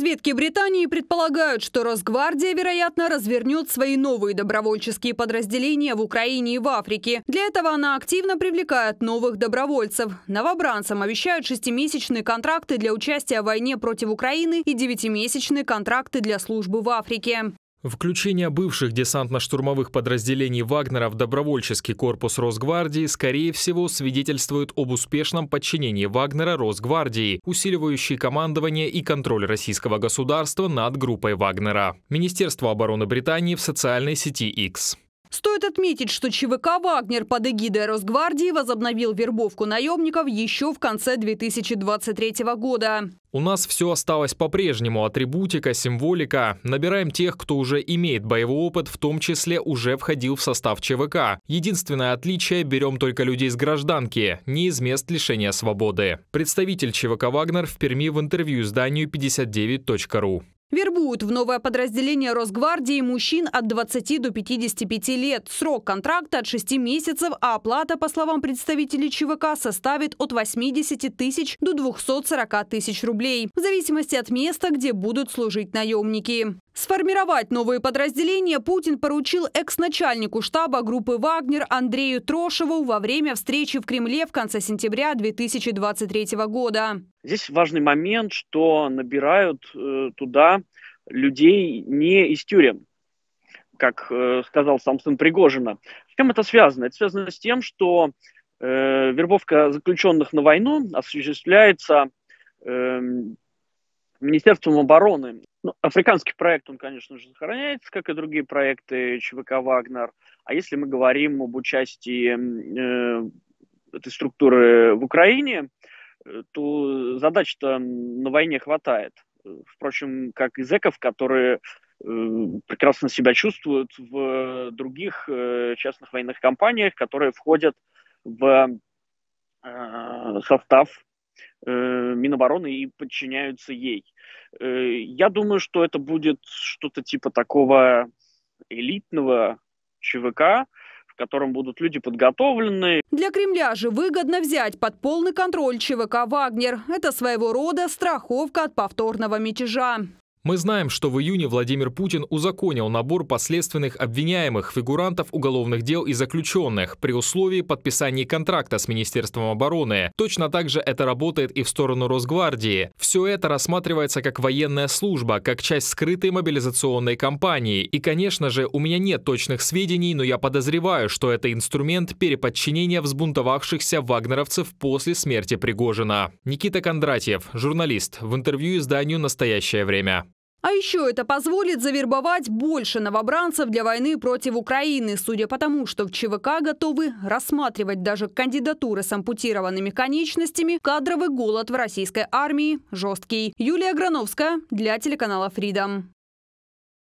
разведки Британии предполагают, что Росгвардия, вероятно, развернет свои новые добровольческие подразделения в Украине и в Африке. Для этого она активно привлекает новых добровольцев. Новобранцам обещают шестимесячные контракты для участия в войне против Украины и девятимесячные контракты для службы в Африке. Включение бывших десантно-штурмовых подразделений Вагнера в добровольческий корпус Росгвардии, скорее всего, свидетельствует об успешном подчинении Вагнера Росгвардии, усиливающей командование и контроль российского государства над группой Вагнера. Министерство обороны Британии в социальной сети X. Стоит отметить, что ЧВК «Вагнер» под эгидой Росгвардии возобновил вербовку наемников еще в конце 2023 года. У нас все осталось по-прежнему. Атрибутика, символика. Набираем тех, кто уже имеет боевой опыт, в том числе уже входил в состав ЧВК. Единственное отличие – берем только людей с гражданки, не из мест лишения свободы. Представитель ЧВК «Вагнер» в Перми в интервью изданию 59.ru. Вербуют в новое подразделение Росгвардии мужчин от 20 до 55 лет. Срок контракта от 6 месяцев, а оплата, по словам представителей ЧВК, составит от 80 тысяч до 240 тысяч рублей. В зависимости от места, где будут служить наемники. Сформировать новые подразделения Путин поручил экс-начальнику штаба группы «Вагнер» Андрею Трошеву во время встречи в Кремле в конце сентября 2023 года. Здесь важный момент, что набирают э, туда людей не из тюрем, как э, сказал сам сын Пригожина. С чем это связано? Это связано с тем, что э, вербовка заключенных на войну осуществляется эм, Министерством обороны ну, африканский проект, он, конечно же, сохраняется, как и другие проекты ЧВК «Вагнер». А если мы говорим об участии э, этой структуры в Украине, э, то задач-то на войне хватает. Впрочем, как и зэков, которые э, прекрасно себя чувствуют в других э, частных военных компаниях, которые входят в э, состав Э, Минобороны и подчиняются ей. Э, я думаю, что это будет что-то типа такого элитного ЧВК, в котором будут люди подготовлены. Для Кремля же выгодно взять под полный контроль ЧВК «Вагнер». Это своего рода страховка от повторного мятежа. Мы знаем, что в июне Владимир Путин узаконил набор последственных обвиняемых, фигурантов уголовных дел и заключенных при условии подписания контракта с Министерством обороны. Точно так же это работает и в сторону Росгвардии. Все это рассматривается как военная служба, как часть скрытой мобилизационной кампании. И, конечно же, у меня нет точных сведений, но я подозреваю, что это инструмент переподчинения взбунтовавшихся вагнеровцев после смерти Пригожина. Никита Кондратьев, журналист, в интервью изданию «Настоящее время». А еще это позволит завербовать больше новобранцев для войны против Украины, судя по тому, что в ЧВК готовы рассматривать даже кандидатуры с ампутированными конечностями, кадровый голод в российской армии жесткий. Юлия Грановская для телеканала Freedom.